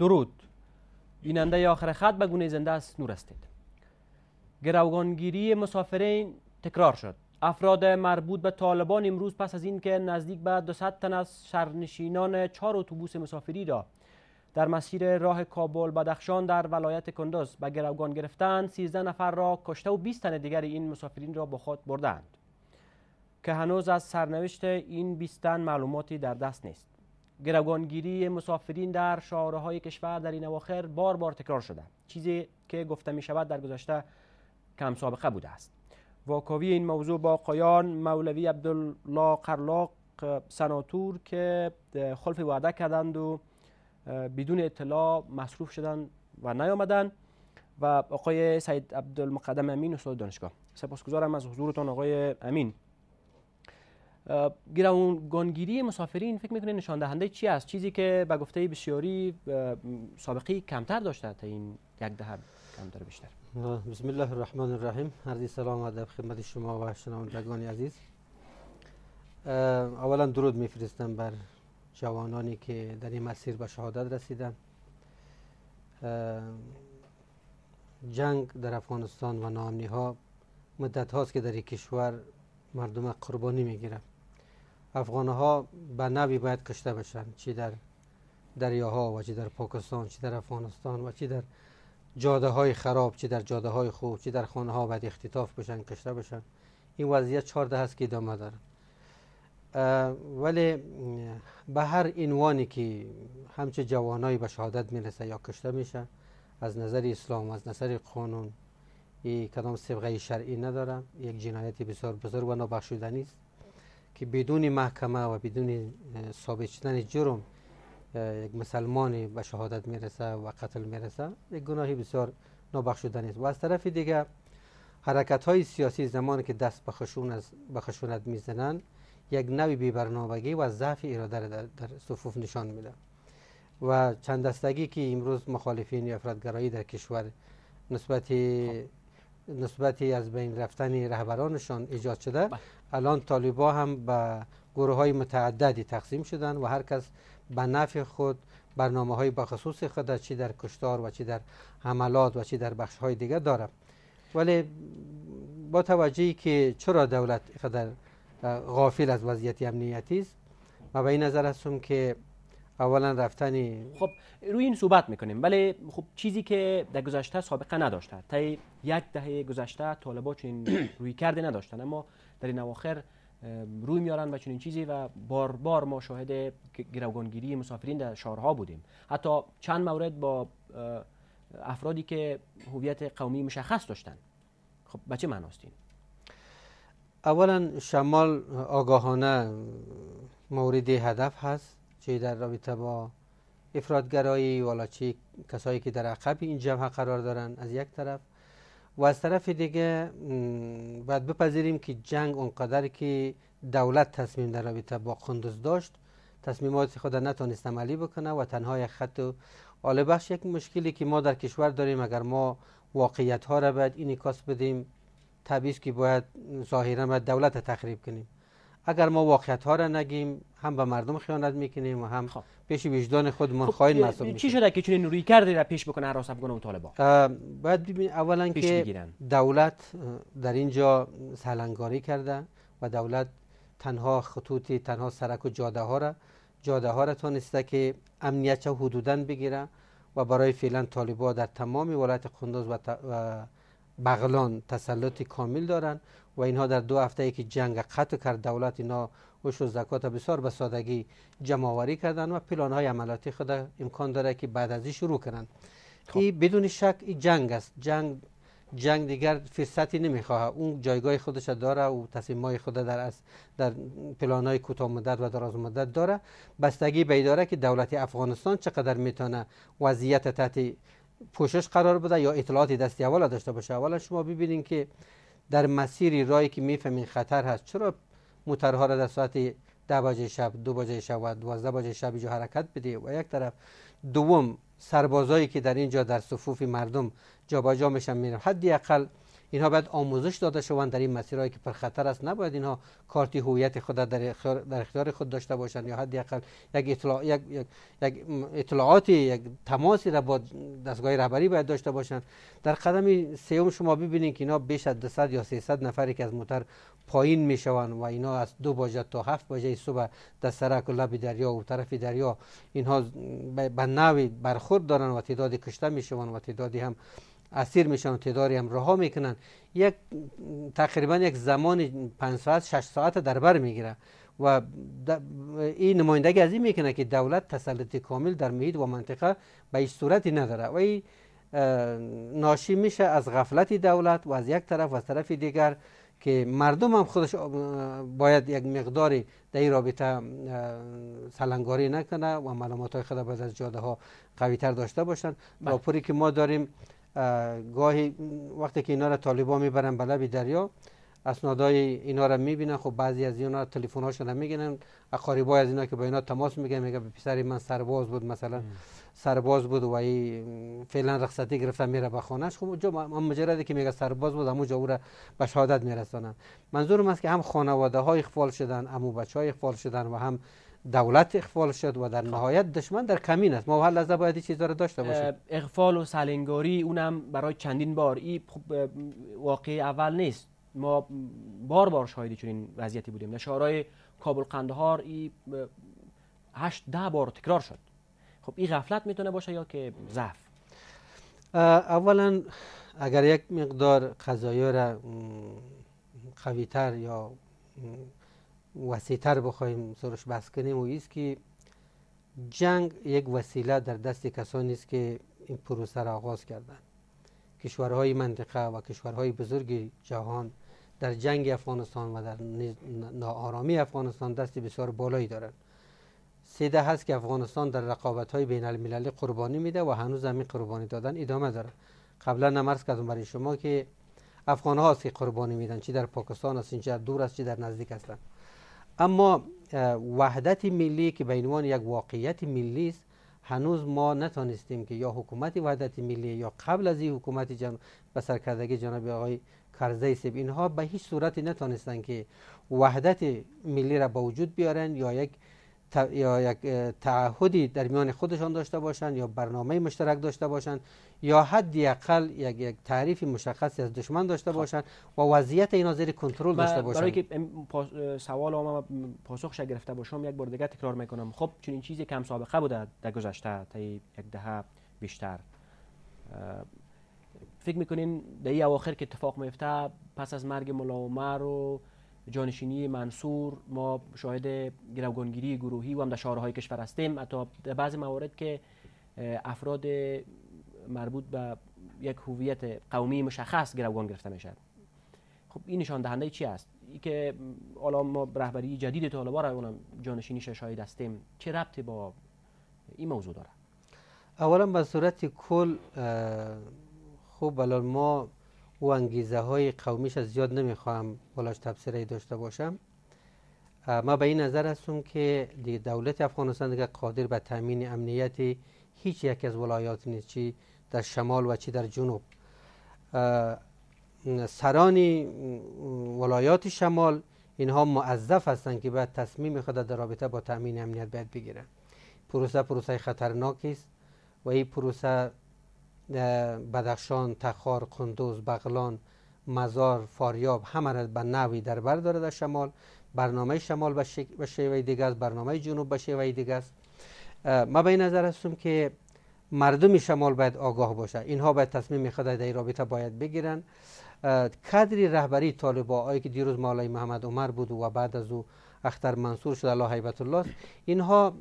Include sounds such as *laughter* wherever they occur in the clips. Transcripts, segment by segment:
درود بیننده آخر خط به گونه زنده است نور استید گروگانگیری مسافرین تکرار شد افراد مربوط به طالبان امروز پس از اینکه نزدیک به 200 تن از شرنشینان چهار اتوبوس مسافری را در مسیر راه کابل بدخشان در ولایت کندز به گروگان گرفتند 13 نفر را کشته و 20 تن دیگر این مسافرین را با خود بردند که هنوز از سرنوشت این 20 تن معلوماتی در دست نیست گروگانگیری مسافرین در های کشور در این اواخر بار بار تکرار شده چیزی که گفته می شود در گذشته کم سابقه بوده است واکاوی این موضوع با قایان مولوی عبدالله قرلاق سناتور که خلف وعده کردند و بدون اطلاع مصروف شدند و نیامدند و آقای سید عبدالمقدم امین استاد دانشگاه سپاسگزارم از حضورتان آقای امین گیرون مسافرین فکر میکنه نشان دهنده چی است چیزی که به گفته بسیاری سابقی کمتر داشته تا این یک دهه کمتر بیشتر بسم الله الرحمن الرحیم هر سلام و ادب خدمت شما و شنوندگان عزیز اولا درود میفرستم بر جوانانی که در این مسیر به شهادت رسیدن جنگ در افغانستان و نامنی ها مدت هاست که در این کشور مردم قربانی میگیرند افغانها به نوی باید کشته بشن چی در دریاها و چی در پاکستان چی در افغانستان و چی در جاده های خراب چی در جاده های خوب چی در خانه ها باید اختطاف بشن کشته بشن این وضعیت چهارده هست که ادامه داره ولی به هر عنوانی که همچه جوانایی به شهادت میرسه یا کشته میشه از نظر اسلام از نظر قانون این کدام سبغه شرعی نداره یک جنایت بسیار بزرگ و نابخشودنی است که بدون محکمه و بدون ثابت شدن جرم یک مسلمان به شهادت میرسه و قتل میرسه یک گناهی بسیار نابخشودنی است و از طرف دیگه حرکت های سیاسی زمانی که دست به خشونت میزنن یک نوی بیبرنامگی و ضعف اراده را در, در صفوف نشان میده و چند دستگی که امروز مخالفین افرادگرایی در کشور نسبتی خب. نسبتی از بین رفتن رهبرانشان ایجاد شده بله. الان طالبا هم به گروه های متعددی تقسیم شدن و هر کس به نفع خود برنامه های بخصوص خود چی در کشتار و چی در حملات و چی در بخش های دیگه داره ولی با توجهی که چرا دولت قدر غافل از وضعیت امنیتی است و به این نظر هستم که اولا رفتنی خب روی این صحبت میکنیم ولی خب چیزی که در گذشته سابقه نداشته تا یک دهه گذشته طالبا چنین *clears throat* روی کرده نداشتن اما در این اواخر روی میارن به چنین چیزی و بار بار ما شاهد گروگانگیری مسافرین در شهرها بودیم حتی چند مورد با افرادی که هویت قومی مشخص داشتن خب بچه چه معناستین اولا شمال آگاهانه مورد هدف هست چه در رابطه با افرادگرایی والا چه کسایی که در عقب این جبهه قرار دارن از یک طرف و از طرف دیگه باید بپذیریم که جنگ اونقدر که دولت تصمیم در رابطه با قندوز داشت تصمیمات خود نتونست عملی بکنه و تنها یک خط و آل بخش یک مشکلی که ما در کشور داریم اگر ما واقعیت ها را باید این کاس بدیم تبیز که باید ظاهرا باید دولت تخریب کنیم اگر ما واقعیت ها را نگیم هم به مردم خیانت میکنیم و هم خب. پیش وجدان خود منخواهی خب. چی شده که چنین روی کرده را پیش بکنه حراس افغان و باید ببین اولا که دولت در اینجا سلنگاری کرده و دولت تنها خطوطی تنها سرک و جاده ها را جاده ها را تانسته که امنیت حدودا بگیره و برای فعلا طالبا در تمام ولایت قندوز و بغلان تسلط کامل دارند و اینها در دو هفته ای که جنگ قطع کرد دولت اینا عشر و زکات بسیار به سادگی جمع کردن و پلان های عملاتی خود امکان داره که بعد از این شروع کنند خب. این بدون شک این جنگ است جنگ جنگ دیگر فرصتی نمیخواه اون جایگاه خودش داره و تصمیم های خود در از در پلان های کوتاه مدت و دراز مدت داره بستگی به داره که دولت افغانستان چقدر میتونه وضعیت تحت پوشش قرار بده یا اطلاعاتی دستی اول داشته باشه اولا شما ببینید که در مسیری رایی که میفهمین خطر هست چرا موترها را در ساعت ده بجه شب دو بجه شب و دوازده بجه شب اینجا حرکت بده و یک طرف دوم سربازایی که در اینجا در صفوف مردم جابجا میشن میرن حدی اقل اینها باید آموزش داده شوند در این مسیرهایی که پر خطر است نباید اینها کارتی هویت خود در اختیار, در اختیار خود داشته باشند یا حداقل یک, اطلاع، یک،, یک،, اطلاعاتی یک تماسی را با دستگاه رهبری باید داشته باشند در قدم سوم شما ببینید که اینا بیش از 200 یا 300 نفری که از موتر پایین می شوند و اینا از دو باجه تا هفت باجه صبح در سرک و لب دریا و طرف دریا اینها به نوی برخورد دارند و تعداد کشته می شوند و تعدادی هم اسیر میشن و تداری هم رها میکنن یک تقریبا یک زمان 5 ساعت 6 ساعت در بر میگیره و این نمایندگی از این میکنه که دولت تسلط کامل در محیط و منطقه به این صورتی نداره و این ناشی میشه از غفلت دولت و از یک طرف و از طرف دیگر که مردم هم خودش باید یک مقداری در این رابطه سلنگاری نکنه و معلومات های خود باید از جاده ها قوی تر داشته باشند بله. راپوری که ما داریم گاهی وقتی که اینا را طالبان میبرن به لب دریا اسنادای اینا را میبینن خب بعضی از اینا تلفن هاشون را میگیرن اقاربای از اینا که با اینا تماس میگن میگه پسر من سرباز بود مثلا سرباز بود و ای فعلا رخصتی گرفته میره به خانهش خب جو مجردی که میگه سرباز بود اما جو را به شهادت میرسانن منظورم است که هم خانواده های اخفال شدن امو بچه اخفال شدن و هم دولت اخفال شد و در خب. نهایت دشمن در کمین است ما هر لحظه باید این رو داشته باشیم اخفال و سلنگاری اونم برای چندین بار این خب، واقع اول نیست ما بار بار شاهد چنین وضعیتی بودیم در شهرهای کابل قندهار این 8 ده بار تکرار شد خب این غفلت میتونه باشه یا که ضعف اولا اگر یک مقدار قضایا را تر یا تر بخوایم سرش بسکنیم کنیم و ایست که جنگ یک وسیله در دست کسانی است که این پروسه را آغاز کردند کشورهای منطقه و کشورهای بزرگ جهان در جنگ افغانستان و در ناآرامی افغانستان دست بسیار بالایی دارند سیده هست که افغانستان در رقابت های بین المللی قربانی میده و هنوز همین قربانی دادن ادامه داره قبلا نمرس کردم برای شما که افغان هاست که قربانی میدن چی در پاکستان هست چی در دور است چی در نزدیک هستند اما وحدت ملی که به عنوان یک واقعیت ملی است هنوز ما نتانستیم که یا حکومت وحدت ملی یا قبل از این حکومت جن... به سرکردگی جناب آقای کرزی سیب اینها به هیچ صورتی نتانستن که وحدت ملی را به وجود بیارن یا یک یا یک تعهدی در میان خودشان داشته باشند یا برنامه مشترک داشته باشند یا حدی اقل یک, یک تعریف مشخصی از دشمن داشته خب. باشند و وضعیت اینا زیر کنترل داشته باشند برای که سوال ما پاسخش گرفته باشم یک بار دیگه تکرار میکنم خب چون این چیزی کم سابقه بوده در گذشته تا یک دهه بیشتر فکر میکنین در این اواخر که اتفاق میفته پس از مرگ ملا عمر و جانشینی منصور ما شاهد گروگانگیری گروهی و هم در شهرهای کشور هستیم حتی در بعضی موارد که افراد مربوط به یک هویت قومی مشخص گروگان گرفته میشد خب این نشان دهنده چی است ای که حالا ما رهبری جدید طالبان را اونم جانشینیش شاهد هستیم چه ربطی با این موضوع داره اولا به صورت کل خب الان ما او انگیزه های قومیش از زیاد نمیخواهم بلاش تفسیری داشته باشم ما به این نظر هستم که دولت افغانستان دیگه قادر به تامین امنیت هیچ یک از ولایات نیست چی در شمال و چی در جنوب سران ولایات شمال اینها معذف هستند که باید تصمیم خود در رابطه با تامین امنیت باید بگیرن پروسه پروسه خطرناکی است و این پروسه بدخشان تخار قندوز بغلان مزار فاریاب همه را به نوی در بر داره در شمال برنامه شمال به شیوه دیگه است برنامه جنوب به شیوه دیگه است ما به این نظر هستم که مردم شمال باید آگاه باشه اینها باید تصمیم خود در این رابطه باید بگیرن کادر رهبری طالبان که دیروز مولای محمد عمر بود و بعد از او اختر منصور شد الله حیبت الله اینها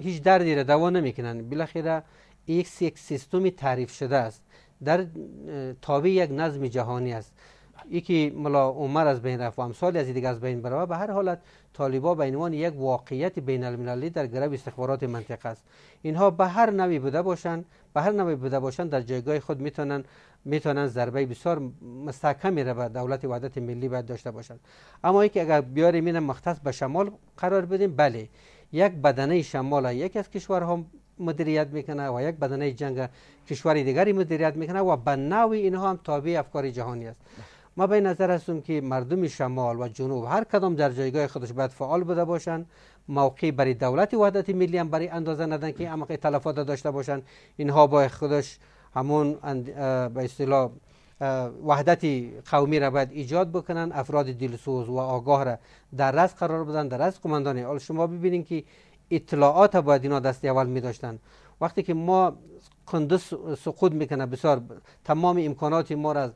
هیچ دردی را دوا نمیکنن بالاخره یک یک سیستم تعریف شده است در تابع یک نظم جهانی است یکی ملا عمر از بین رفت و امثال از دیگر از بین برو به هر حالت طالبا به عنوان یک واقعیت بین المللی در گرو استخبارات منطقه است اینها به هر نوی بوده باشند به هر نوی بوده باشند در جایگاه خود میتونن میتونن ضربه بسیار مستحکمی را به دولت وحدت ملی باید داشته باشند اما اینکه اگر بیاریم این مختص به شمال قرار بدیم بله یک بدنه شمال یکی از کشورها مدیریت میکنه و یک بدنه جنگ کشور دیگری مدیریت میکنه و به نوع اینها هم تابع افکار جهانی است ما به نظر هستم که مردم شمال و جنوب هر کدام در جایگاه خودش باید فعال بوده باشند موقعی برای دولت وحدت ملی هم برای اندازه ندن که امق تلفات داشته باشند اینها با خودش همون به اصطلاح وحدت قومی را باید ایجاد بکنن افراد دلسوز و آگاه را در رس قرار بدن در رس قماندان حال شما ببینید که اطلاعات باید اینا دست اول می داشتن وقتی که ما قندس سقوط میکنه بسیار تمام امکانات ما را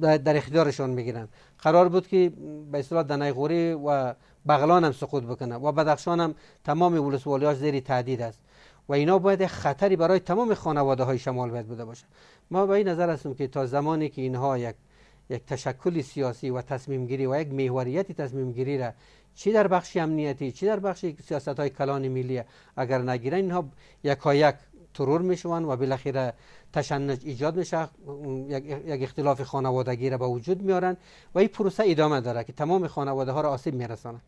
در اختیارشان میگیرن قرار بود که به اصطلاح دنیغوری و بغلان هم سقوط بکنه و بدخشان هم تمام ولسوالیاش زیر تهدید است و اینا باید خطری برای تمام خانواده های شمال باید بوده باشه ما به این نظر هستم که تا زمانی که اینها یک یک تشکل سیاسی و تصمیم گیری و یک محوریت تصمیم گیری را چی در بخش امنیتی چی در بخش سیاست های کلان ملی اگر نگیرن اینها یک ترور میشون و بالاخره تشنج ایجاد میشه یک اختلاف خانوادگی را به وجود میارن و این پروسه ادامه داره که تمام خانواده ها را آسیب میرسانه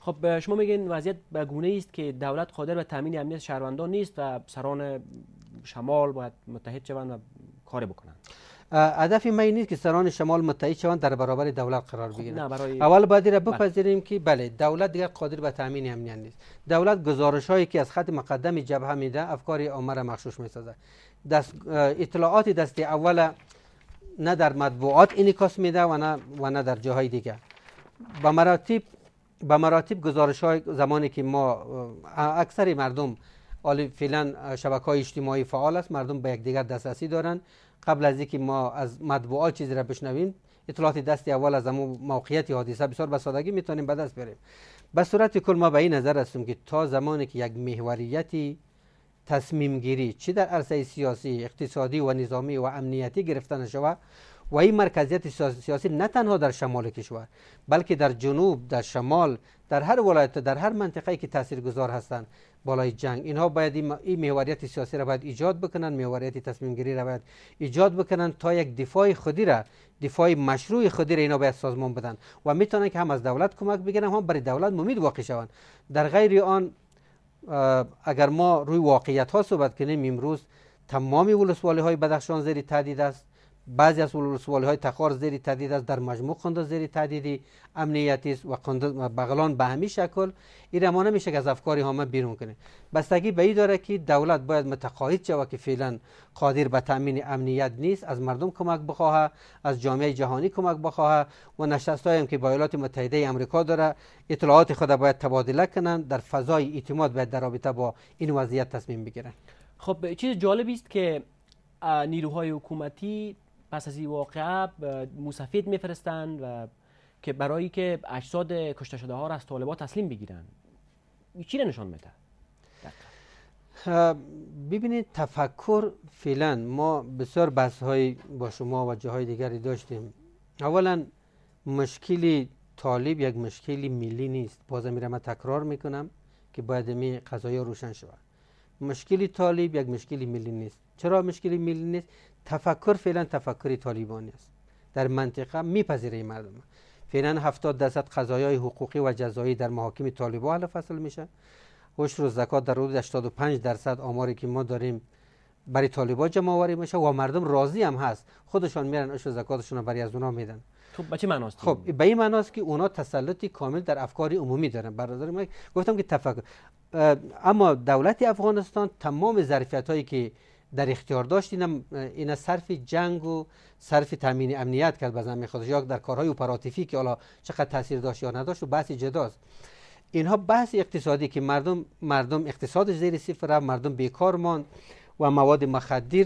خب شما میگین وضعیت به گونه است که دولت قادر به تامین امنیت شهروندان نیست و سران شمال باید متحد شوند و کار بکنند هدف ما این نیست که سران شمال متحد شوند در برابر دولت قرار خب، بگیرند اول باید را بله. بپذیریم که بله دولت دیگر قادر به تامین امنیت نیست دولت گزارش هایی که از خط مقدم جبهه میده افکار عمر مخشوش میسازد دست اطلاعات دست اول نه در مطبوعات انعکاس میده و نه و نه در جاهای دیگر به مراتب به مراتب گزارش های زمانی که ما اکثر مردم فعلا شبکه های اجتماعی فعال است مردم به یکدیگر دسترسی دارند قبل از اینکه ما از مطبوعات چیزی را بشنویم اطلاعات دست اول از امو موقعیت حادثه بسیار به سادگی میتونیم به دست بیاریم به صورت کل ما به این نظر هستیم که تا زمانی که یک محوریتی تصمیم گیری چی در عرصه سیاسی اقتصادی و نظامی و امنیتی گرفته نشوه و این مرکزیت سیاسی نه تنها در شمال کشور بلکه در جنوب در شمال در هر ولایت در هر منطقه‌ای که گذار هستند بالای جنگ اینها باید این محوریت سیاسی را باید ایجاد بکنند محوریت تصمیم گیری را باید ایجاد بکنن تا یک دفاع خودی را دفاع مشروع خودی را اینا باید سازمان بدن و میتونن که هم از دولت کمک بگیرن هم برای دولت ممید واقع شوند در غیر آن اگر ما روی واقعیت ها صحبت کنیم امروز تمام ولسوالی های بدخشان زیر تهدید است بعضی از ولسوالی های تخار زیر تدید است در مجموع قندوز زیر تدید امنیتی است و قندوز بغلان به همین شکل این ما نمیشه که از افکار همه بیرون کنه بستگی به این داره که دولت باید متقاعد شوه که فعلا قادر به تامین امنیت نیست از مردم کمک بخواهد از جامعه جهانی کمک بخواهد و نشست هایی که با ایالات متحده آمریکا داره اطلاعات خود باید تبادله کنند در فضای اعتماد باید در رابطه با این وضعیت تصمیم بگیرن خب چیز جالبی است که نیروهای حکومتی پس از این واقعه موسفید میفرستند و که برای که اجساد کشته شده ها را از طالبان تسلیم بگیرن چی نشان میده ببینید تفکر فعلا ما بسیار بحث های با شما و جاهای دیگری داشتیم اولا مشکلی طالب یک مشکلی ملی نیست باز میرم تکرار میکنم که باید می قضایا روشن شود مشکلی طالب یک مشکلی ملی نیست چرا مشکلی ملی نیست تفکر فعلا تفکر طالبانی است در منطقه میپذیره مردم فعلا 70 درصد قضایای حقوقی و جزایی در محاکم طالبان حل فصل میشه خوش روز زکات در حدود 85 درصد آماری که ما داریم برای طالبان جمع آوری میشه و مردم راضی هم هست خودشان میرن اش زکاتشون رو برای از اونها میدن خب به چه معناست خب به این معناست که اونا تسلط کامل در افکار عمومی دارن برادر من گفتم که تفکر اما دولت افغانستان تمام ظرفیت هایی که در اختیار داشت اینا صرف جنگ و صرف تامین امنیت کرد به زمین یا در کارهای اپراتیفی که حالا چقدر تاثیر داشت یا نداشت و بحث جداست اینها بحث اقتصادی که مردم مردم اقتصاد زیر صفر مردم بیکار ماند و مواد مخدر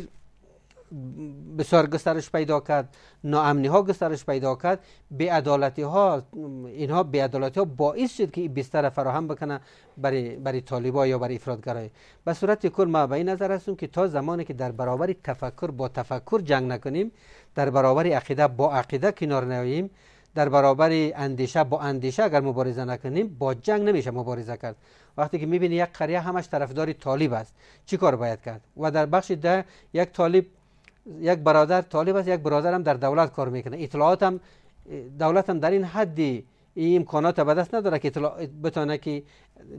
بسیار گسترش پیدا کرد ناامنی ها گسترش پیدا کرد به عدالتی ها اینها به عدالتی ها باعث شد که این بستر فراهم بکنه برای برای طالبا یا برای افرادگرای به صورت کل ما به این نظر هستم که تا زمانی که در برابر تفکر با تفکر جنگ نکنیم در برابر عقیده با عقیده کنار نیاییم در برابر اندیشه با اندیشه اگر مبارزه نکنیم با جنگ نمیشه مبارزه کرد وقتی که میبینی یک قریه همش طرفدار طالب است چی باید کرد و در بخش ده یک طالب یک برادر طالب است یک برادر هم در دولت کار میکنه اطلاعات هم دولت در این حدی این امکانات به دست نداره که اطلاع بتونه که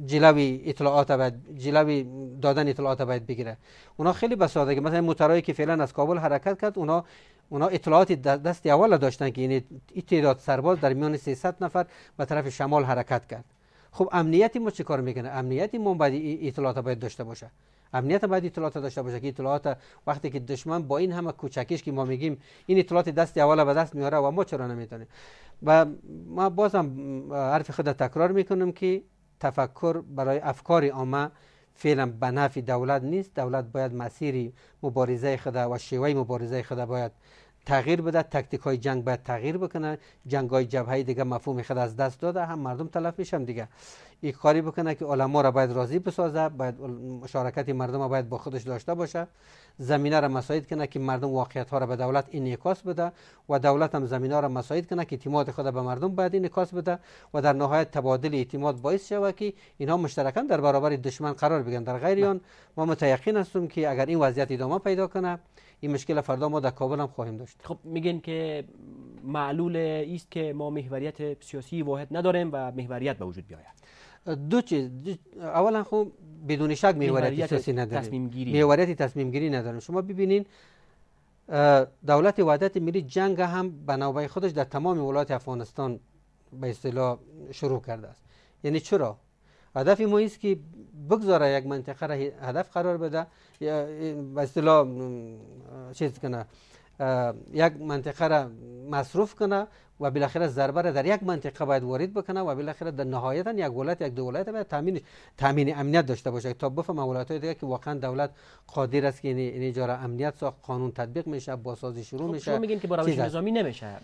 جلوی اطلاعات باید جلوی دادن اطلاعات باید بگیره اونا خیلی به سادگی مثلا موترایی که فعلا از کابل حرکت کرد اونا اونا اطلاعات دست اول داشتن که یعنی این تعداد سرباز در میان 300 نفر به طرف شمال حرکت کرد خب امنیتی ما چیکار میکنه امنیتی ما باید اطلاعات باید داشته باشه امنیت باید اطلاعات داشته باشه که اطلاعات وقتی که دشمن با این همه کوچکیش که ما میگیم این اطلاعات دست اول به دست میاره و ما چرا نمیتونیم و ما بازم حرف خود تکرار میکنم که تفکر برای افکار عامه فعلا به نفع دولت نیست دولت باید مسیر مبارزه خود و شیوه مبارزه خود باید تغییر بده تکتیک های جنگ باید تغییر بکنه جنگ های جبهه دیگه مفهوم خود از دست داده هم مردم تلف میشم دیگه یک کاری بکنه که علما را باید راضی بسازه باید مشارکت مردم را باید با خودش داشته باشه زمینه را مساعد کنه که مردم واقعیت ها را به دولت این انعکاس بده و دولت هم زمینه را مساعد کنه که اعتماد خود به مردم باید نکاس بده و در نهایت تبادل اعتماد باعث شود که اینها مشترکاً در برابر دشمن قرار بگیرن در غیر آن ما متیقین هستیم که اگر این وضعیت ادامه پیدا کنه این مشکل فردا ما در کابل هم خواهیم داشت خب میگن که معلول است که ما محوریت سیاسی واحد نداریم و محوریت به وجود بیاید دو چیز اولا خب بدون شک میوریت تصمیم گیری میوریت تصمیم گیری شما ببینین دولت وحدت ملی جنگ هم به نوبه خودش در تمام ولایت افغانستان به اصطلاح شروع کرده است یعنی چرا هدف ما است که بگذاره یک منطقه را هدف قرار بده به اصطلاح چیز کنه یک منطقه را مصروف کنه و بالاخره ضربه را در یک منطقه باید وارد بکنه و بالاخره در نهایتا یک ولایت یک دولت باید تامین تامین امنیت داشته باشه تا بفهم ولایت های دیگه که واقعا دولت قادر است که این اینجا امنیت ساخت قانون تطبیق میشه با سازی شروع خب، میشه شما میگین که با روش نظامی نمیشه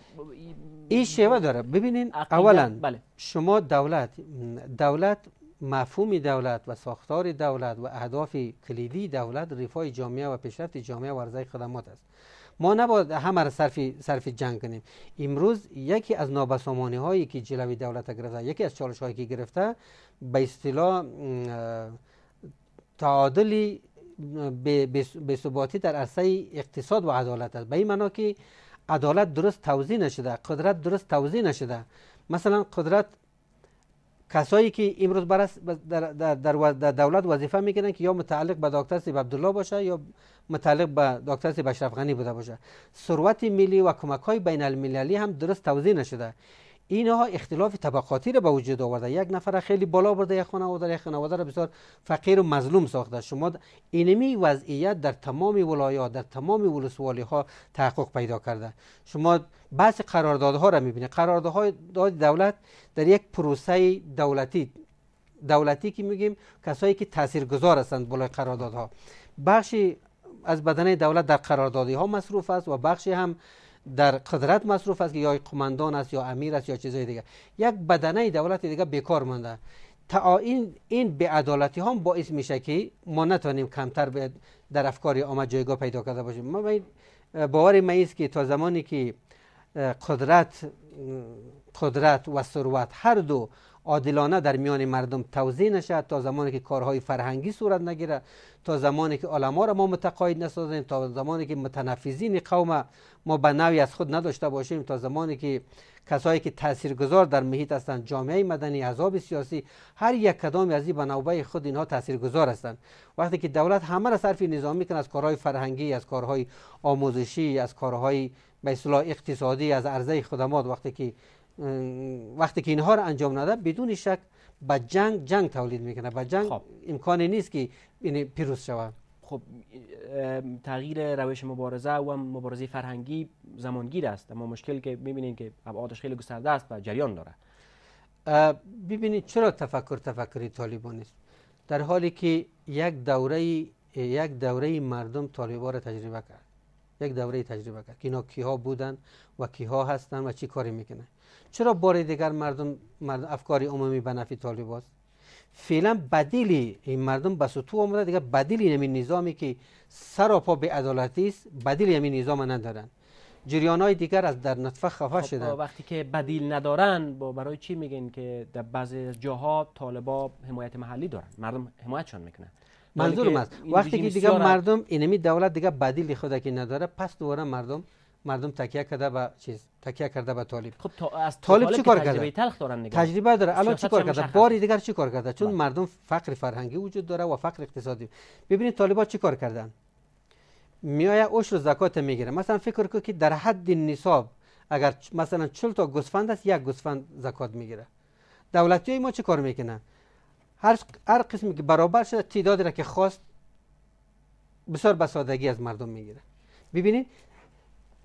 این شیوه داره ببینین اولا بله. شما دولت دولت مفهوم دولت و ساختار دولت و اهداف کلیدی دولت رفاه جامعه و پیشرفت جامعه و ارزای خدمات است ما نباید همه را صرف صرف جنگ کنیم امروز یکی از نابسامانی هایی که جلوی دولت گرفته یکی از چالش هایی که گرفته به اصطلاح تعادلی به ثباتی در عرصه اقتصاد و عدالت است به این معنا که عدالت درست توضیح نشده قدرت درست توضیح نشده مثلا قدرت کسایی که امروز بر در, در, دولت وظیفه میکنن که یا متعلق به دکتر سیب عبدالله باشه یا متعلق به دکتر سیب اشرف غنی بوده باشه ثروت ملی و کمک های بین المللی هم درست توضیح نشده اینها اختلاف طبقاتی را به وجود آورده یک نفر خیلی بالا برده یک خانواده یک خانواده را بسیار فقیر و مظلوم ساخته شما اینمی وضعیت در تمام ولایات در تمام ولسوالی ها تحقق پیدا کرده شما بعض قراردادها را میبینید قراردادهای دولت در یک پروسه دولتی دولتی که میگیم کسایی که تاثیرگذار هستند بالای قراردادها بخشی از بدنه دولت در قراردادی ها مصروف است و بخشی هم در قدرت مصروف است که یا قماندان است یا امیر است یا چیزای دیگه یک بدنه دولت دیگه بیکار مانده تا این این به عدالتی هم باعث میشه که ما نتونیم کمتر در افکار آمد جایگاه پیدا کرده باشیم ما باور من است که تا زمانی که قدرت قدرت و ثروت هر دو عادلانه در میان مردم توضیح نشد تا زمانی که کارهای فرهنگی صورت نگیره تا زمانی که علما را ما متقاعد نسازیم تا زمانی که متنفذین قوم ما به نوی از خود نداشته باشیم تا زمانی که کسایی که تاثیرگذار در محیط هستند جامعه مدنی عذاب سیاسی هر یک کدام از این به نوبه خود اینها تاثیرگذار هستند وقتی که دولت همه را صرف نظامی میکنه از کارهای فرهنگی از کارهای آموزشی از کارهای به اقتصادی از عرضه خدمات وقتی که وقتی که اینها رو انجام نده بدون شک به جنگ جنگ تولید میکنه به جنگ خب. امکانی نیست که این یعنی پیروز شود خب تغییر روش مبارزه و مبارزه فرهنگی زمانگیر است اما مشکل که میبینید که ابعادش خیلی گسترده است و جریان داره ببینید چرا تفکر تفکری طالبان است در حالی که یک دوره یک دوره مردم طالبان را تجربه کرد یک دوره تجربه کرد که اینا کیها بودن و کیها هستند و چی کاری میکنن چرا بار دیگر مردم, مردم افکار عمومی به نفع طالبات فعلا بدیل این مردم به سطوح آمده دیگه بدیل این یعنی نظامی که سر و پا به عدالتی است بدیل این یعنی نظام ندارن جریان های دیگر از در نطفه خفه خب شدن وقتی که بدیل ندارن با برای چی میگن که در بعض جاها طالبا حمایت محلی دارن مردم حمایتشان میکنن منظورم است وقتی که دیگر مردم اینمی دولت دیگه بدیل خود که نداره پس دوباره مردم مردم تکیه کرده به چیز تکیه کرده به طالب خب تا از طالب, طالب چی کار کرده تلخ تجربه داره الان چی کار کرده باری دیگر چی کار کرده چون بله. مردم فقر فرهنگی وجود داره و فقر اقتصادی ببینید طالبان چی کار کردن میایه عشر رو زکات میگیره مثلا فکر کن که در حد نصاب اگر مثلا 40 تا گوسفند است یک گوسفند زکات میگیره دولتی ما چی کار میکنه؟ هر هر قسمی که برابر شده تعدادی را که خواست بسیار به از مردم میگیره ببینید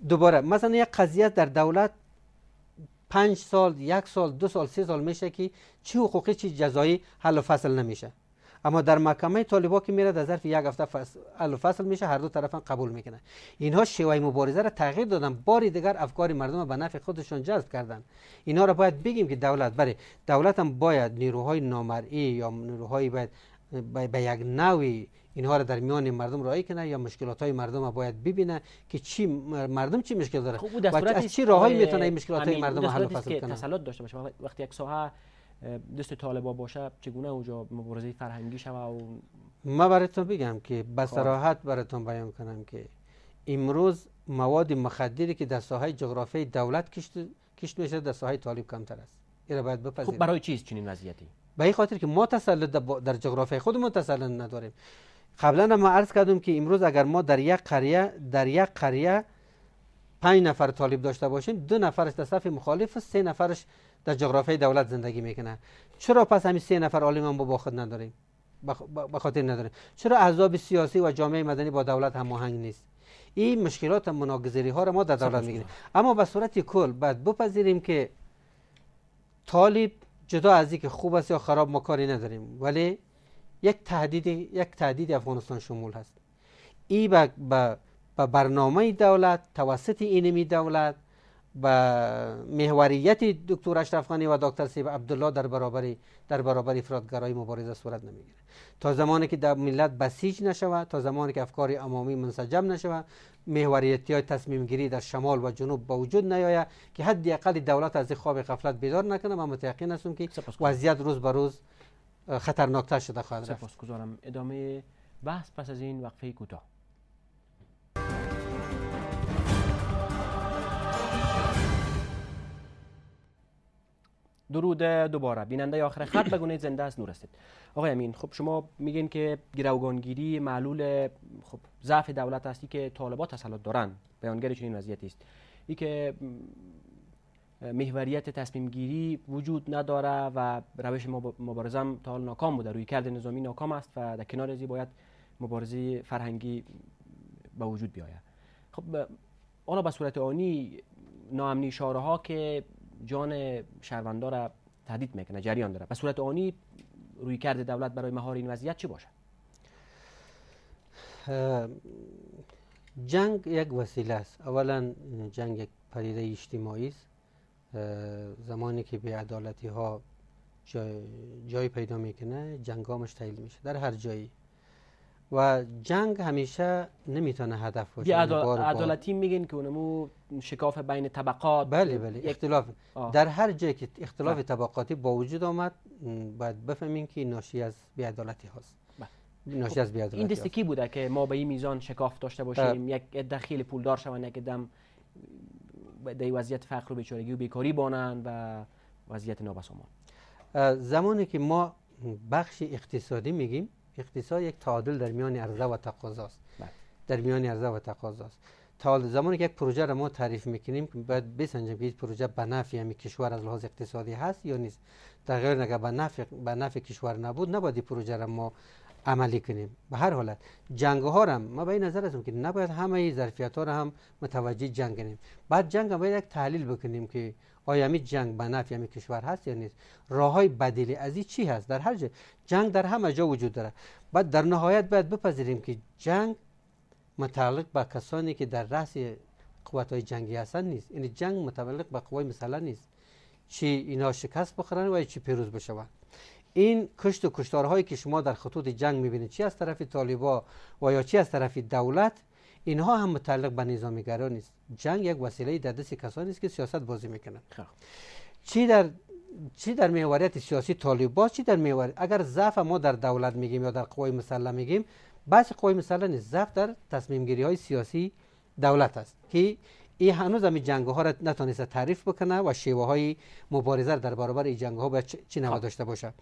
دوباره مثلا یک قضیه در دولت پنج سال یک سال دو سال سه سال میشه که چی حقوقی چی جزایی حل و فصل نمیشه اما در محکمه طالبا که میره در ظرف یک هفته حل و فصل میشه هر دو هم قبول میکنه اینها شیوه مبارزه را تغییر دادن باری دیگر افکار مردم به نفع خودشون جذب کردن اینها را باید بگیم که دولت بله دولت هم باید نیروهای نامرئی یا نیروهای باید به یک نوی اینها را در میان مردم رای کنه یا مشکلات های مردم رو باید ببینه که چی مردم چی مشکل داره خب، و از چی راه میتونه این مشکلات های مردم حل فصل کنه تسلط داشته باشه وقتی یک ساحه دست طالبا باشه چگونه اونجا مبارزه فرهنگی شوه و ما براتون بگم که با صراحت خب. براتون بیان کنم که امروز مواد مخدری که در ساحه جغرافی دولت کشت کشت میشه در ساحه طالب کمتر است این باید بپذیرید خب برای چیز چنین وضعیتی به این خاطر که ما تسلط در جغرافی خودمون تسلط نداریم قبلا ما عرض کردم که امروز اگر ما در یک قریه در یک قریه پنج نفر طالب داشته باشیم دو نفرش در صف مخالف و سه نفرش در جغرافیای دولت زندگی میکنه چرا پس همین سه نفر عالم با خود نداریم به خاطر نداریم چرا احزاب سیاسی و جامعه مدنی با دولت هماهنگ نیست این مشکلات مناگذری ها را ما در دولت میگیریم اما به صورت کل باید بپذیریم که طالب جدا از اینکه خوب است یا خراب ما کاری نداریم ولی یک تهدید یک تهدید افغانستان شمول هست ای به برنامه دولت توسط اینمی دولت به محوریت دکتر اشرف و دکتر سیب عبدالله در برابر در مبارزه صورت نمیگیره تا زمانی که در ملت بسیج نشود تا زمانی که افکار عمومی منسجم نشود محوریتی های تصمیم گیری در شمال و جنوب به وجود نیاید که حداقل دولت از خواب غفلت بیدار نکنه من متیقین هستم که وضعیت روز به روز خطرناکتر شده خواهد رفت گذارم ادامه بحث پس از این وقفه کوتاه درود دوباره بیننده آخر خط بگونه زنده است نور هستید آقای امین خب شما میگین که گروگانگیری معلول خب ضعف دولت هستی که طالبات تسلط دارن بیانگر چنین وضعیتی است ای که محوریت تصمیم گیری وجود نداره و روش مبارزه هم تا حال ناکام بوده روی کرد نظامی ناکام است و در کنار ازی باید مبارزه فرهنگی به وجود بیاید خب آن به صورت آنی ناامنی شاره ها که جان شهروندار را تهدید میکنه جریان داره به صورت آنی روی کرد دولت برای مهار این وضعیت چی باشه جنگ یک وسیله است اولا جنگ یک پدیده اجتماعی است زمانی که به عدالتی ها جای, جای پیدا میکنه جنگامش تایل میشه در هر جایی و جنگ همیشه نمیتونه هدف باشه یعنی عدالتی میگین که اونمو شکاف بین طبقات بله بله اختلاف در هر جایی که اختلاف بله. طبقاتی با وجود آمد باید بفهمین که ناشی از بیعدالتی هاست بله. ناشی از خب، این دسته کی بوده که ما به این میزان شکاف داشته باشیم بله. یک دخیل پولدار شون یک دم در وضعیت فقر و بیچارگی و بیکاری بانند و وضعیت نابسامان زمانی که ما بخش اقتصادی میگیم اقتصاد یک تعادل در میان عرضه و تقاضاست بله. در میان عرضه و تقاضاست تا زمانی که یک پروژه را ما تعریف میکنیم باید بسنجیم که این پروژه به نفع یعنی کشور از لحاظ اقتصادی هست یا نیست در غیر اگر به نفع به نفع کشور نبود نباید پروژه را ما عملی کنیم به هر حالت جنگ ها را ما به این نظر هستم که نباید همه ظرفیت ها را هم متوجه جنگ کنیم بعد جنگ هم باید یک تحلیل بکنیم که آیا می جنگ به نفع کشور هست یا نیست راه های بدیل از این چی هست در هر جا جنگ در همه جا وجود داره بعد در نهایت باید بپذیریم که جنگ متعلق با کسانی که در رأس قوت های جنگی هستند نیست یعنی جنگ متعلق به قوای مثلا نیست چی اینا شکست بخورن و چی پیروز بشوند این کشت و کشتارهایی که شما در خطوط جنگ میبینید چی از طرف طالبا و یا چی از طرف دولت اینها هم متعلق به گرا نیست جنگ یک وسیله در دست کسانی است که سیاست بازی میکنند. خب. چی در چی در میواریت سیاسی طالبا چی در میوار اگر ضعف ما در دولت میگیم یا در قوای مسلح میگیم بس قوای مسلح نیست ضعف در تصمیم گیری های سیاسی دولت است که ای هنوز هم جنگ ها را نتونسته تعریف بکنه و شیوه های مبارزه در برابر این جنگ ها باید چی نما خب. داشته باشه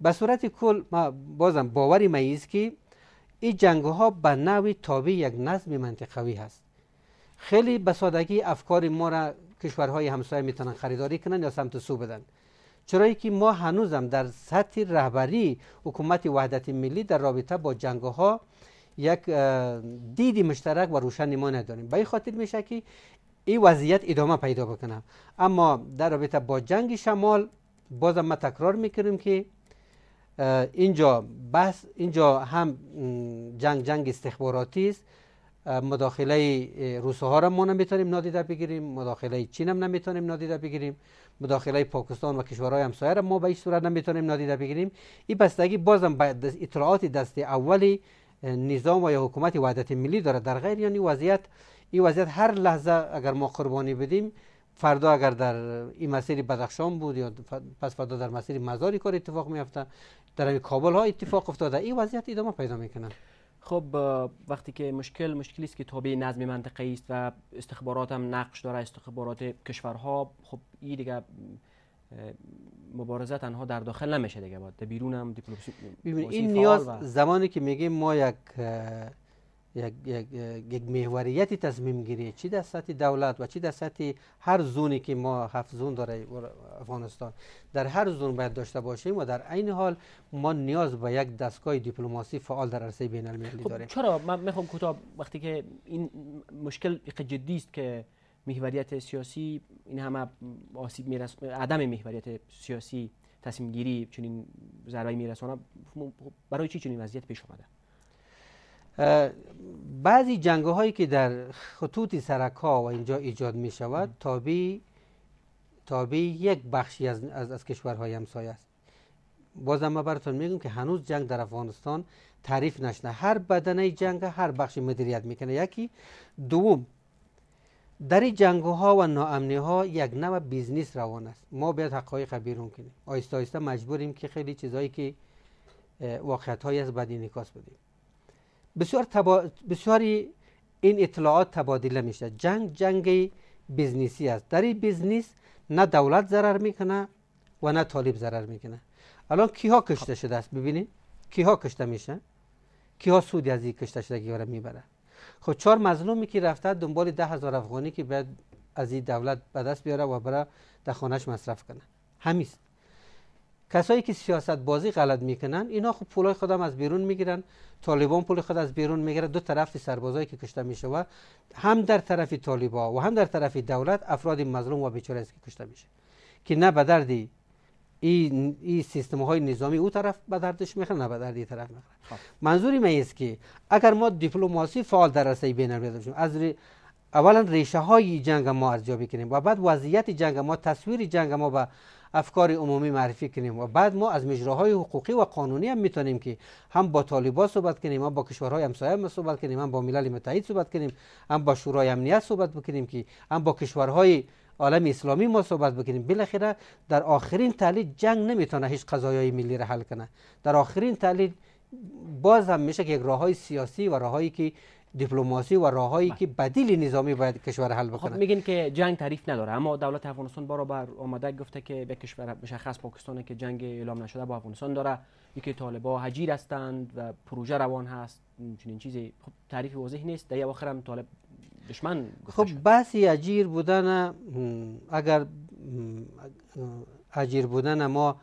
به صورت کل ما بازم باوری میز که این جنگ ها به نوی تابع یک نظم منطقوی هست خیلی به سادگی افکار ما را کشورهای همسایه میتونن خریداری کنن یا سمت سو بدن چرایی که ما هنوزم در سطح رهبری حکومت وحدت ملی در رابطه با جنگ ها یک دیدی مشترک و روشن ما نداریم به این خاطر میشه که این وضعیت ادامه پیدا بکنه اما در رابطه با جنگ شمال باز ما تکرار میکنیم که اینجا بس اینجا هم جنگ جنگ استخباراتی است مداخله روسه ها را ما نمیتونیم نادیده بگیریم مداخله چین هم نمیتونیم نادیده بگیریم مداخله پاکستان و کشورهای همسایه را ما به این صورت نمیتونیم نادیده بگیریم این بستگی بازم به اطلاعات دست اولی نظام و یا حکومت وحدت ملی داره در غیر یعنی وضعیت این وضعیت هر لحظه اگر ما قربانی بدیم فردا اگر در این مسیر بدخشان بود یا پس فردا در مسیر مزاری کار اتفاق میفته در این کابل ها اتفاق افتاده این وضعیت ادامه پیدا میکنن خب وقتی که مشکل مشکلی است که تابع نظم منطقه است و استخبارات هم نقش داره استخبارات کشورها خب این دیگه مبارزه تنها در داخل نمیشه دیگه باید بیرون هم دیپلماسی این نیاز زمانی که میگیم ما یک یک, یک, یک محوریت تصمیم گیری چی در سطح دولت و چی در سطح هر زونی که ما هفت زون داره افغانستان در هر زون باید داشته باشیم و در این حال ما نیاز به یک دستگاه دیپلماسی فعال در عرصه بین المللی خب داریم چرا من میخوام خب کوتاه وقتی که این مشکل جدی است که محوریت سیاسی این همه آسیب میرس... عدم محوریت سیاسی تصمیم گیری چنین ضربه میرسونه برای چی چنین وضعیت پیش آمده بعضی جنگ هایی که در خطوط سرک و اینجا ایجاد می شود تابع تابع یک بخشی از, از, از کشورهای همسایه است بازم ما براتون میگم که هنوز جنگ در افغانستان تعریف نشده هر بدنه جنگ هر بخشی مدیریت میکنه یکی دوم در جنگ ها و ناامنی ها یک نوع بیزنس روان است ما باید حقایق بیرون کنیم آیستا آیستا مجبوریم که خیلی چیزایی که واقعیت های از بدی نکاس بدیم بسیار, تبا... بسیاری این اطلاعات تبادله میشه جنگ جنگ بیزنسی است در این بیزنس نه دولت ضرر میکنه و نه طالب ضرر میکنه الان ها کشته شده است ببینید ها کشته میشه ها سودی از این کشته شدگی را میبره خب چهار مظلومی که رفته دنبال ده هزار افغانی که باید از این دولت به دست بیاره و برای در خانهش مصرف کنه همیست کسایی که سیاست بازی غلط میکنن اینا خب پولای خودم از بیرون میگیرن طالبان پول خود از بیرون میگیره دو طرف سربازایی که کشته میشوه هم در طرف طالبا و هم در طرف دولت افراد مظلوم و بیچاره است که کشته میشه که نه به دردی این ای سیستم های نظامی او طرف به دردش میخوره نه به درد طرف میخوره خب. منظور من است که اگر ما دیپلماسی فعال در رسای بین المللی از ری... اولا ریشه های جنگ ما ارزیابی کنیم و بعد وضعیت جنگ ما تصویر جنگ ما به افکار عمومی معرفی کنیم و بعد ما از مجراهای حقوقی و قانونی هم میتونیم که هم با طالبان صحبت کنیم هم با کشورهای همسایه هم صحبت کنیم هم با ملل متحد صحبت کنیم هم با شورای امنیت صحبت بکنیم که هم با کشورهای عالم اسلامی ما صحبت بکنیم بالاخره در آخرین تحلیل جنگ نمیتونه هیچ قضایای ملی را حل کنه در آخرین تحلیل باز هم میشه که یک راه های سیاسی و راههایی که دیپلماسی و راههایی بله. که بدیل نظامی باید کشور حل بکنه خب میگن که جنگ تعریف نداره اما دولت افغانستان برابر آمده گفته که به کشور مشخص پاکستان که جنگ اعلام نشده با افغانستان داره یکی طالبا هجیر هستند و پروژه روان هست چنین چیزی خب تعریف واضح نیست در آخر هم طالب دشمن خب بعضی اجیر بودن اگر اجیر بودن ما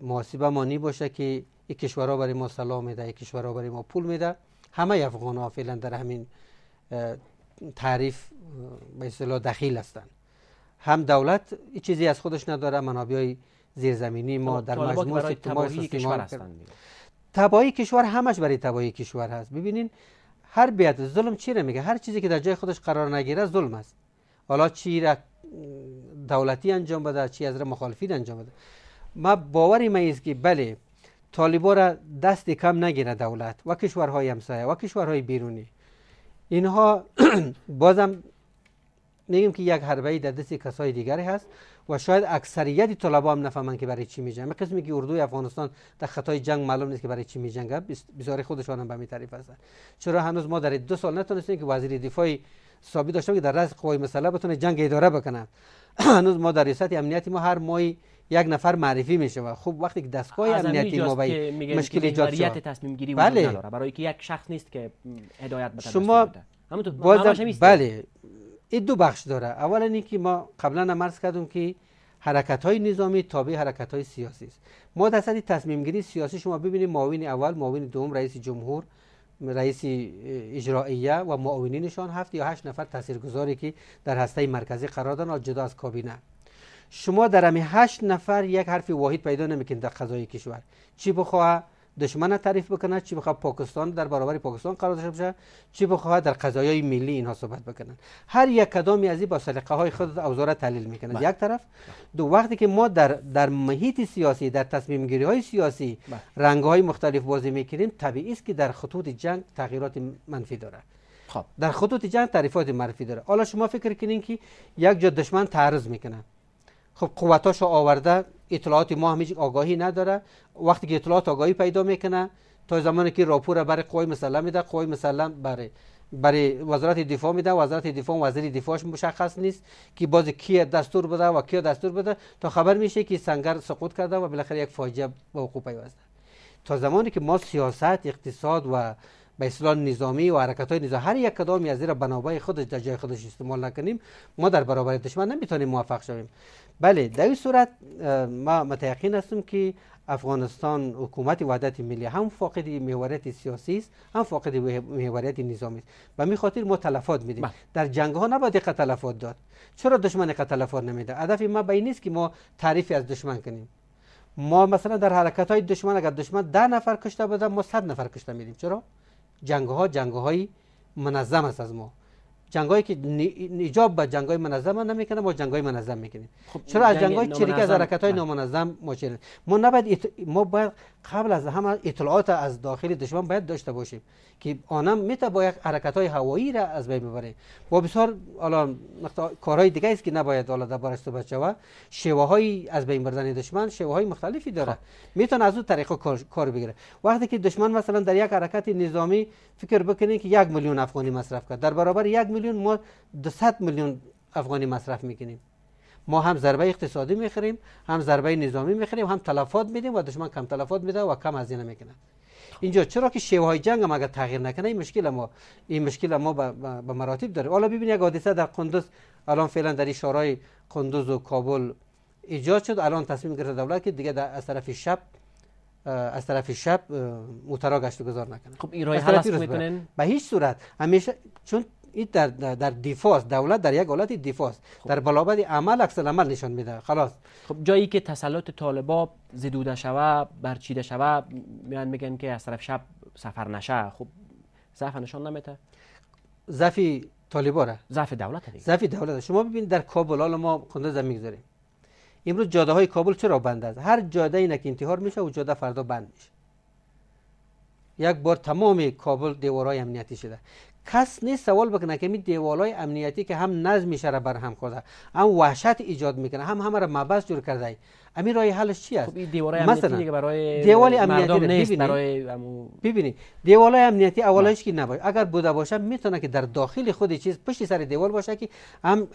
محاسبه نی باشه که یک کشورها برای ما سلام میده یک کشورها برای ما پول میده همه افغان ها فعلا در همین تعریف به اصطلاح دخیل هستند هم دولت چیزی از خودش نداره منابع زیرزمینی ما خب، در مجموع کشور هستند تباهی کشور همش برای تباهی کشور هست ببینین هر بیعت ظلم چیره میگه هر چیزی که در جای خودش قرار نگیره ظلم است حالا چی را دولتی انجام بده چی از را مخالفین انجام بده ما باوری ما است که بله طالبا را دست کم نگیره دولت و کشورهای همسایه و کشورهای بیرونی اینها بازم میگیم که یک حربه در دست کسای دیگری هست و شاید اکثریت طلبا هم نفهمن که برای چی میجنگن کسی میگه اردوی افغانستان در خطای جنگ معلوم نیست که برای چی میجنگه بیزار خودشان هم به میطریف هستن چرا هنوز ما در دو سال نتونستیم که وزیر دفاع ثابت داشته که در رأس قوای مسلح بتونه جنگ اداره بکنه *clears throat* هنوز ما در ریاست امنیتی ما هر ماهی یک نفر معرفی میشه و خب وقتی که دستگاه امنیتی ما به مشکل ایجاد تصمیم گیری بله. برای که یک شخص نیست که هدایت بده شما بله این دو بخش داره اولا اینکه ما قبلا هم عرض کردم که حرکت های نظامی تابع حرکت های سیاسی است ما در سطح تصمیم گیری سیاسی شما ببینید معاون اول معاون دوم رئیس جمهور رئیس اجرائیه و معاونینشان هفت یا هشت نفر تاثیرگذاری که در هسته مرکزی قرار دارن جدا از کابینه شما در همین هشت نفر یک حرف واحد پیدا نمیکنید در قضای کشور چی بخواه دشمن تعریف بکنند چی بخواد پاکستان در برابر پاکستان قرار داشته باشه چی بخواد در قضایای ملی اینها صحبت بکنند هر یک کدامی از این با سلیقه های خود اوزار تحلیل میکنه بله. یک طرف دو وقتی که ما در در محیط سیاسی در تصمیم گیری های سیاسی بله. رنگ های مختلف بازی میکنیم طبیعی است که در خطوط جنگ تغییرات منفی داره خب در خطوط جنگ تعریفات منفی داره حالا شما فکر کنین که یک جا دشمن تعرض میکنه خب قوتاشو آورده اطلاعات ما همیشه آگاهی نداره وقتی که اطلاعات آگاهی پیدا میکنه تا زمانی که راپور برای قوای مسلح میده قوای مثلا برای برای وزارت دفاع میده وزارت دفاع وزیر دفاعش مشخص نیست که باز کی دستور بده و کی دستور بده تا خبر میشه که سنگر سقوط کرده و بالاخره یک فاجعه به وقوع پیوسته تا زمانی که ما سیاست اقتصاد و به اصطلاح نظامی و حرکت نظامی هر یک کدامی از زیر بنابای خودش در جای خودش استعمال نکنیم ما در برابر دشمن نمیتونیم موفق شویم بله در این صورت ما متیقین هستیم که افغانستان حکومت وحدت ملی هم فاقد محوریت سیاسی است هم فاقد محوریت نظامی است و می خاطر ما تلفات میدیم بله. در جنگ ها نباید تلفات داد چرا دشمن تلفات نمیده هدف ما به این نیست که ما تعریفی از دشمن کنیم ما مثلا در حرکت های دشمن اگر دشمن ده نفر کشته بده ما صد نفر کشته میدیم چرا جنگ ها جنگ های منظم است از ما جنگایی که نجاب به جنگای منظم نمیکنه ما جنگای منظم میکنیم خب چرا از جنگای چریک از حرکت های نامنظم ما چیره ما نباید ات... ما باید قبل از همه اطلاعات از داخل دشمن باید داشته باشیم که آنم میته یک حرکت های هوایی را از بین ببره با بسیار الان مقتا... کارهای دیگه است که نباید حالا دربارش صحبت شود شیوه از بین بردن دشمن شیوه های مختلفی داره خب. میتونه از اون طریق کار... کار بگیره وقتی که دشمن مثلا در یک حرکت نظامی فکر بکنه که یک میلیون افغانی مصرف کرد در برابر یک میلیون ما 200 میلیون افغانی مصرف میکنیم ما هم ضربه اقتصادی میخریم، هم ضربه نظامی میخریم، هم تلفات میدیم و دشمن کم تلفات میده و کم از هزینه میکنه اینجا چرا که شیوه های جنگ هم اگر تغییر نکنه این مشکل ما این مشکل ما به مراتب داره حالا ببینید یک حادثه در قندوز الان فعلا در شورای قندوز و کابل ایجاد شد الان تصمیم گرفته دولت که دیگه از طرف شب از طرف شب مترا گشت گذار نکنه خب این راه حل میکنن به هیچ صورت همیشه چون این در, در دولت در یک حالت دفاع خب. در بلابد عمل عکس عمل نشان میده خلاص خب جایی که تسلط طالبان زدوده شوه برچیده شوه میان میگن که از طرف شب سفر نشه خب ضعف نشان نمیده ضعف طالبان را ضعف دولت دیگه ضعف دولت شما ببین در کابل حالا ما زمین میگذاریم امروز جاده های کابل چرا بند است هر جاده اینا که انتحار میشه و جاده فردا بند میشه یک بار تمام کابل دیوارهای امنیتی شده کس نیست سوال بکنه که می دیوالای امنیتی که هم میشه را برهم کرده هم وحشت ایجاد میکنه هم همه را مبس جور کرده امی راه حلش چی است خب امنیتی برای دیوال امنیتی نیست ببینید امنیتی اولش که نباشه اگر بوده باشه میتونه که در داخل خود چیز پشت سر دیوال باشه که هم,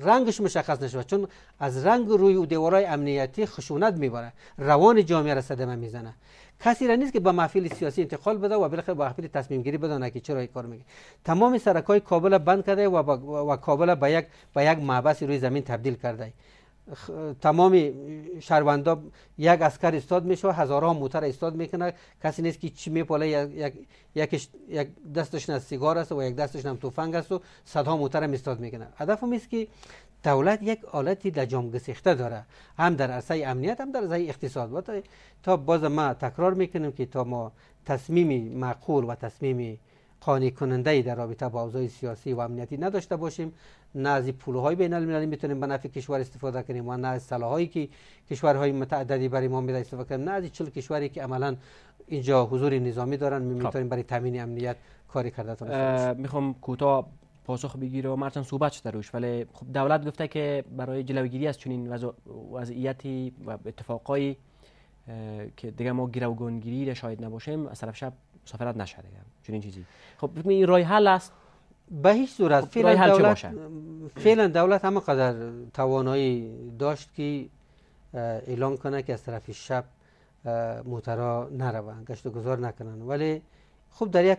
رنگش مشخص نشه چون از رنگ روی دیوالای امنیتی خشونت میبره روان جامعه را صدمه میزنه کسی را نیست که با محفل سیاسی انتقال بده و بالاخره با محفل تصمیم گیری بدانه که چرا این کار میگه تمام های کابل بند کرده و, با و کابل به یک به یک معبس روی زمین تبدیل کرده تمام شهروندا یک اسکر استاد میشه هزارها موتر استاد میکنه کسی نیست که چی میپاله یک یک یک دستش سیگار است و یک دستش هم تفنگ است و صدها موتر استاد میکنه هدف است که دولت یک آلتی جامعه گسیخته داره هم در عرصه امنیت هم در عرصه اقتصاد و تا باز ما تکرار میکنیم که تا ما تصمیم معقول و تصمیم قانع کننده در رابطه با اوضاع سیاسی و امنیتی نداشته باشیم نه از پولهای بین المللی میتونیم به نفع کشور استفاده کنیم و نه از سلاحایی که کشورهای متعددی برای ما میده استفاده کنیم نه از چل کشوری که عملا اینجا حضور نظامی دارن خب. میتونیم برای تامین امنیت کاری کرده میخوام کوتاه پاسخ بگیره و مرچن صحبت شده روش ولی خب دولت گفته که برای جلوگیری از چنین وضعیتی و اتفاقایی که دیگه ما گونگیری را شاید نباشیم از طرف شب مسافرت نشه دیگه یعنی چنین چیزی خب این رای حل است به هیچ صورت خب، فعلا دولت فعلا دولت هم قدر توانایی داشت که اعلام کنه که از طرف شب موترا نروند گشت و گذار نکنن ولی خب در یک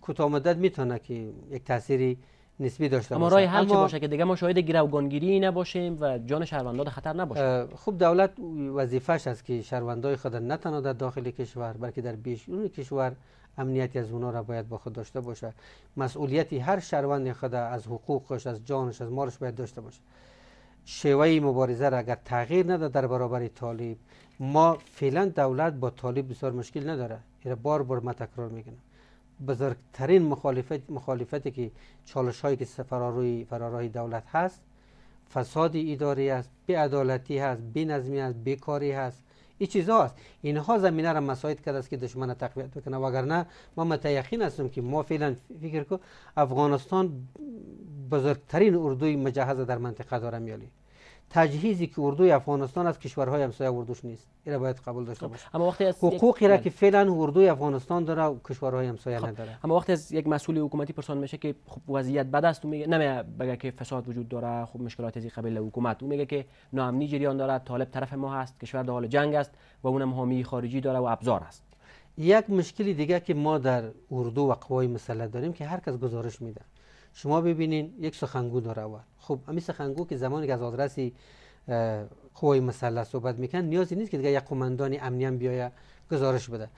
کوتاه مدت میتونه که یک تاثیری نسبی داشته باشه اما رای حل چه باشه که دیگه ما شاهد گروگانگیری نباشیم و جان شهروندان خطر نباشه خوب دولت وظیفش است که شهروندای خود نه در داخل کشور بلکه در بیرون کشور امنیتی از اونا را باید با خود داشته باشه مسئولیتی هر شهروند خود از حقوقش از جانش از مالش باید داشته باشه شیوه مبارزه را اگر تغییر نده در برابر طالب ما فعلا دولت با طالب بسیار مشکل نداره این بار بار ما تکرار میکنم بزرگترین مخالفت مخالفتی که چالش هایی که فراروی فراروی دولت هست فساد اداری است عدالتی هست بینظمی است بیکاری هست این چیزا است اینها زمینه را مساعد کرده است که دشمن تقویت بکنه وگرنه ما متیقین هستم که ما فعلا فکر کو افغانستان بزرگترین اردوی مجهز در منطقه داره میالی تجهیزی که اردوی افغانستان از کشورهای همسایه اردوش نیست این باید قبول داشته خب، باشیم اما وقتی از حقوقی را بله. که فعلا اردوی افغانستان داره و کشورهای همسایه خب. نداره اما وقتی از یک مسئول حکومتی پرسان میشه که خب وضعیت بد است میگه نه بگه که فساد وجود داره خب مشکلات از قبیل حکومت او میگه که ناامنی جریان داره طالب طرف ما هست کشور در حال جنگ است و اونم حامی خارجی داره و ابزار است یک مشکلی دیگه که ما در اردو و قوای مسلح داریم که هر کس گزارش میده شما ببینین یک سخنگو داره و خب امی سخنگو که زمانی که از آدرس قوای مسلح صحبت میکن نیازی نیست که دیگه یک قماندان هم بیایه گزارش بده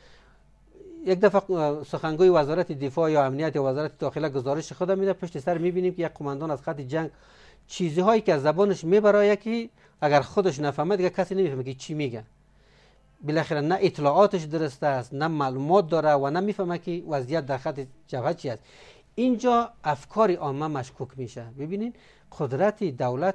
یک دفعه سخنگوی وزارت دفاع یا امنیت یا وزارت داخله گزارش خود میده پشت سر میبینیم که یک قماندان از خط جنگ چیزی هایی که از زبانش میبرایه که اگر خودش نفهمه دیگه کسی نمیفهمه که چی میگه بالاخره نه اطلاعاتش درست است نه معلومات داره و نه میفهمه که وضعیت در خط جبهه چی است اینجا افکاری عامه مشکوک میشه ببینید قدرت دولت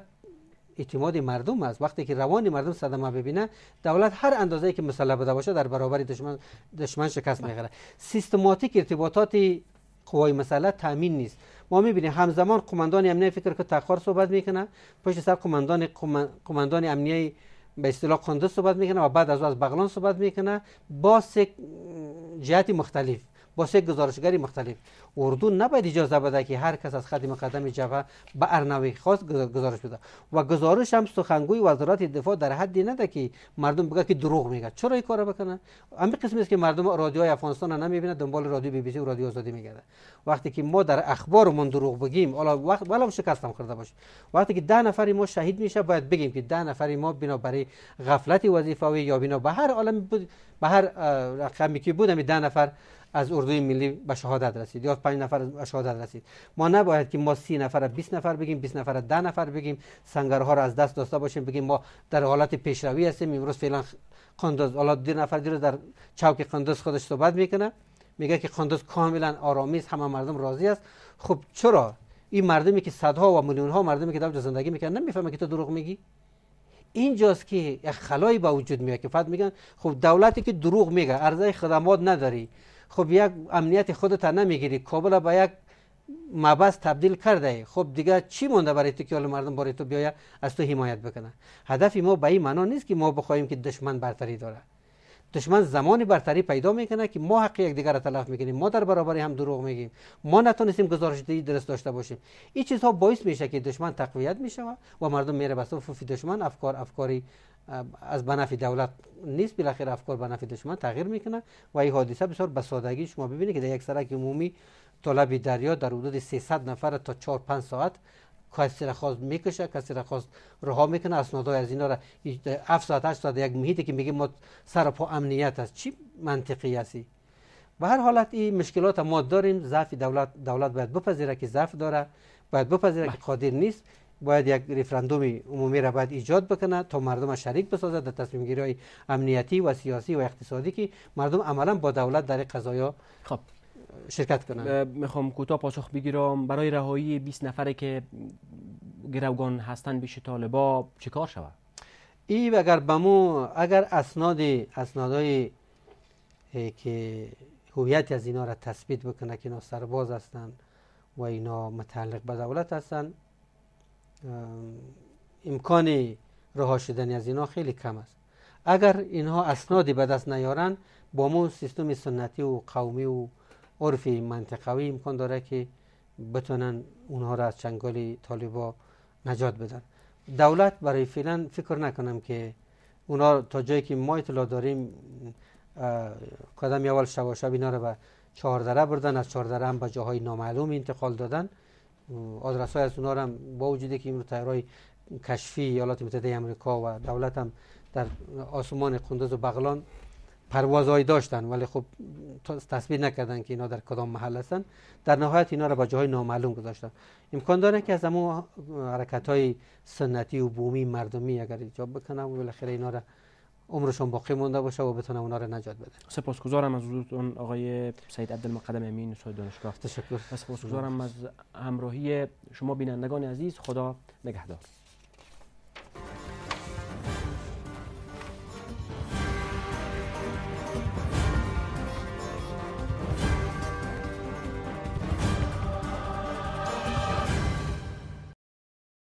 اعتماد مردم است وقتی که روان مردم صدمه ببینه دولت هر اندازه‌ای که مسلح بوده باشه در برابر دشمن دشمن شکست میخوره سیستماتیک ارتباطات قوای مسلح تامین نیست ما میبینیم همزمان قماندان امنیه فکر که تخار صحبت میکنه پشت سر قماندان قماندان امنیه به اصطلاح قندوز صحبت میکنه و بعد از او از بغلان صحبت میکنه با سه جهت مختلف با سه گزارشگری مختلف اردو نباید اجازه بده که هر کس از خط مقدم جبهه به ارنوی خاص گزارش بده و گزارش هم سخنگوی وزارت دفاع در حدی نده که مردم بگه که دروغ میگه چرا این کارو بکنه همین قسمی است که مردم رادیو افغانستان نمیبینه دنبال رادیو بی بی سی و رادیو آزادی میگرده وقتی که ما در اخبارمون دروغ بگیم حالا وقت بالا شکستم خورده باشه وقتی که ده نفری ما شهید میشه باید بگیم که ده نفری ما بنا برای غفلت وظیفه‌ای یا بنا به هر عالم بود به هر رقمی که بودم ده نفر از اردوی ملی به شهادت رسید یا پنج نفر به شهادت رسید ما نباید که ما سی نفر 20 نفر بگیم 20 نفر 10 نفر بگیم سنگرها را از دست داشته باشیم بگیم ما در حالت پیشروی هستیم امروز فعلا قندوز حالا دو نفر دیروز در چوک قندوز خودش صحبت میکنه میگه که قندوز کاملا آرامی است همه مردم راضی است خب چرا این مردمی که صدها و میلیون ها مردمی که در زندگی میکنن نمیفهمه که تو دروغ میگی اینجاست که یک خلایی به وجود میاد که فقط میگن خب دولتی که دروغ میگه ارزای خدمات نداری خب یک امنیت خودت نمیگیری کابل به یک مبس تبدیل کرده خب دیگه چی مونده برای تو که مردم برای تو بیاید از تو حمایت بکنه هدف ما به این معنا نیست که ما بخوایم که دشمن برتری داره دشمن زمانی برتری پیدا میکنه که ما حق یک دیگر را تلف میکنیم ما در برابر هم دروغ میگیم ما نتونستیم گزارش درست داشته باشیم این چیزها باعث میشه که دشمن تقویت میشه و مردم میره به صف دشمن افکار افکاری از بنفع دولت نیست بالاخره افکار نفع دشمن تغییر میکنه و این حادثه بسیار به سادگی شما ببینید که در یک سرک عمومی طلب دریا در حدود 300 نفر تا 4 5 ساعت کسی را خواست میکشه کسی را خواست رها میکنه اسناد از اینا را 7 ساعت 8 ساعت یک محیطی که میگه ما سر پا امنیت است چی منطقی هستی به هر حالت این مشکلات ما داریم ضعف دولت دولت باید بپذیره که ضعف داره باید بپذیره که بله. قادر نیست باید یک ریفرندوم عمومی را باید ایجاد بکنه تا مردم شریک بسازه در تصمیم گیری های امنیتی و سیاسی و اقتصادی که مردم عملا با دولت در قضایا خب شرکت کنن میخوام کوتاه پاسخ بگیرم برای رهایی 20 نفره که گروگان هستن بیش طالبا چیکار شود ای اگر بمو اگر اسناد اسنادای که هویت از اینا را تثبیت بکنه که اینا سرباز هستند و اینا متعلق به دولت هستند امکان رها شدن از اینها خیلی کم است اگر اینها اسنادی به دست نیارن با مو سیستم سنتی و قومی و عرف منطقوی امکان داره که بتونن اونها را از چنگال طالبا نجات بدن دولت برای فعلا فکر نکنم که اونها تا جایی که ما اطلاع داریم قدم اول شواشب شب اینا رو به چهاردره بردن از چهاردره هم به جاهای نامعلوم انتقال دادن آدرس های از اونا هم با وجودی که این تیرهای کشفی ایالات متحده امریکا و دولت هم در آسمان قندز و بغلان پروازهایی داشتن ولی خب تصویر نکردن که اینا در کدام محل هستن در نهایت اینا را به جای نامعلوم گذاشتن امکان داره که از امو حرکت های سنتی و بومی مردمی اگر ایجاب بکنن و بالاخره اینا را عمرشون باقی مونده باشه و بتونه اونا رو نجات بده سپاسگزارم از حضورتون آقای سید عبدالمقدم امین استاد دانشگاه تشکر سپاسگزارم از همراهی شما بینندگان عزیز خدا نگهدار